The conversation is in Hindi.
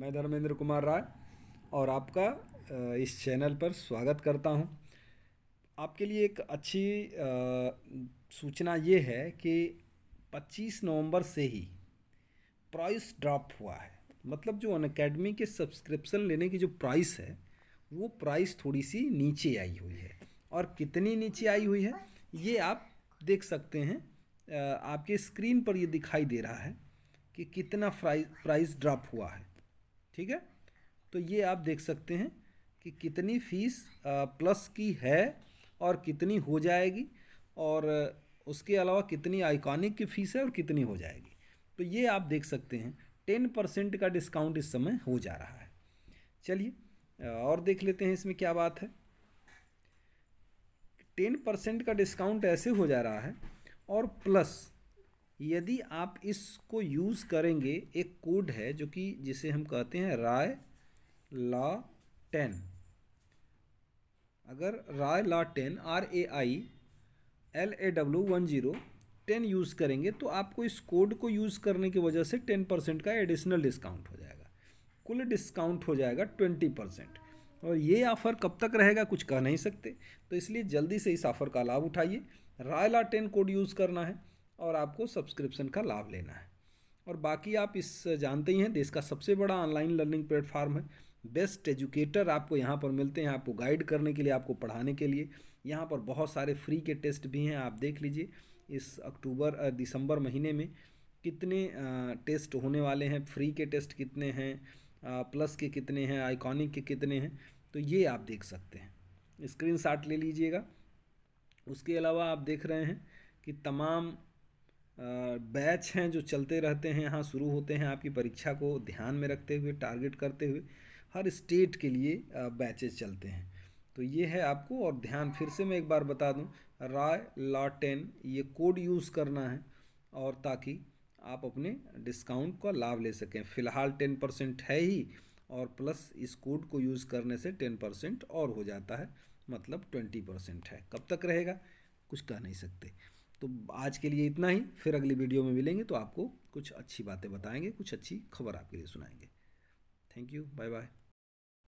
मैं धर्मेंद्र कुमार राय और आपका इस चैनल पर स्वागत करता हूं। आपके लिए एक अच्छी सूचना ये है कि 25 नवंबर से ही प्राइस ड्रॉप हुआ है मतलब जो अनकेडमी के सब्सक्रिप्शन लेने की जो प्राइस है वो प्राइस थोड़ी सी नीचे आई हुई है और कितनी नीचे आई हुई है ये आप देख सकते हैं आपके स्क्रीन पर ये दिखाई दे रहा है कि कितना प्राइस ड्रॉप हुआ है ठीक है तो ये आप देख सकते हैं कि कितनी फ़ीस प्लस की है और कितनी हो जाएगी और उसके अलावा कितनी आइकॉनिक की फ़ीस है और कितनी हो जाएगी तो ये आप देख सकते हैं टेन परसेंट का डिस्काउंट इस समय हो जा रहा है चलिए और देख लेते हैं इसमें क्या बात है टेन परसेंट का डिस्काउंट ऐसे हो जा रहा है और प्लस यदि आप इसको यूज़ करेंगे एक कोड है जो कि जिसे हम कहते हैं राय ला टेन अगर Rai law ten R A I L A W one zero ten use करेंगे तो आपको इस कोड को यूज़ करने की वजह से टेन परसेंट का एडिशनल डिस्काउंट हो जाएगा कुल डिस्काउंट हो जाएगा ट्वेंटी परसेंट और ये ऑफ़र कब तक रहेगा कुछ कह नहीं सकते तो इसलिए जल्दी से इस ऑफ़र का लाभ उठाइए रायला टेन कोड यूज़ करना है और आपको सब्सक्रिप्शन का लाभ लेना है और बाकी आप इस जानते ही हैं देश का सबसे बड़ा ऑनलाइन लर्निंग प्लेटफार्म है बेस्ट एजुकेटर आपको यहाँ पर मिलते हैं आपको गाइड करने के लिए आपको पढ़ाने के लिए यहाँ पर बहुत सारे फ्री के टेस्ट भी हैं आप देख लीजिए इस अक्टूबर दिसंबर महीने में कितने टेस्ट होने वाले हैं फ्री के टेस्ट कितने हैं प्लस के कितने हैं आइकॉनिक के कितने हैं तो ये आप देख सकते हैं स्क्रीन ले लीजिएगा उसके अलावा आप देख रहे हैं कि तमाम बैच हैं जो चलते रहते हैं यहाँ शुरू होते हैं आपकी परीक्षा को ध्यान में रखते हुए टारगेट करते हुए हर स्टेट के लिए बैचेज चलते हैं तो ये है आपको और ध्यान फिर से मैं एक बार बता दूँ राय लॉ टेन ये कोड यूज़ करना है और ताकि आप अपने डिस्काउंट का लाभ ले सकें फ़िलहाल टेन परसेंट है ही और प्लस इस कोड को यूज़ करने से टेन परसेंट और हो जाता है मतलब ट्वेंटी परसेंट है कब तक रहेगा कुछ कह नहीं सकते तो आज के लिए इतना ही फिर अगली वीडियो में मिलेंगे तो आपको कुछ अच्छी बातें बताएंगे कुछ अच्छी खबर आपके लिए सुनाएंगे थैंक यू बाय बाय